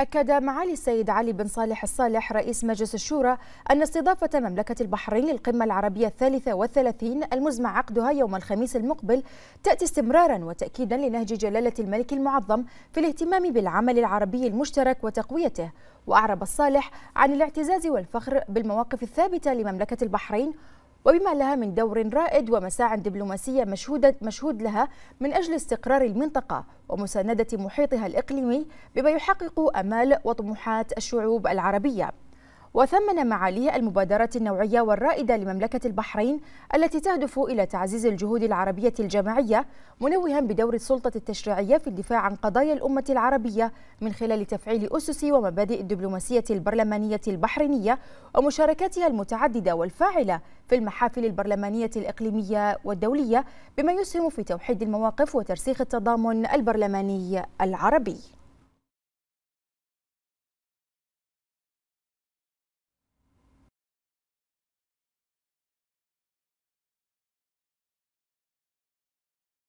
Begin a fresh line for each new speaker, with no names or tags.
أكد معالي السيد علي بن صالح الصالح رئيس مجلس الشورى أن استضافة مملكة البحرين للقمة العربية الثالثة والثلاثين المزمع عقدها يوم الخميس المقبل تأتي استمرارا وتأكيدا لنهج جلالة الملك المعظم في الاهتمام بالعمل العربي المشترك وتقويته وأعرب الصالح عن الاعتزاز والفخر بالمواقف الثابتة لمملكة البحرين وبما لها من دور رائد ومساع دبلوماسية مشهودة مشهود لها من أجل استقرار المنطقة ومساندة محيطها الإقليمي بما يحقق أمال وطموحات الشعوب العربية وثمن معاليه المبادرة النوعية والرائدة لمملكة البحرين التي تهدف إلى تعزيز الجهود العربية الجماعية منوها بدور السلطة التشريعية في الدفاع عن قضايا الأمة العربية من خلال تفعيل أسس ومبادئ الدبلوماسية البرلمانية البحرينية ومشاركتها المتعددة والفاعلة في المحافل البرلمانية الإقليمية والدولية بما يسهم في توحيد المواقف وترسيخ التضامن البرلماني العربي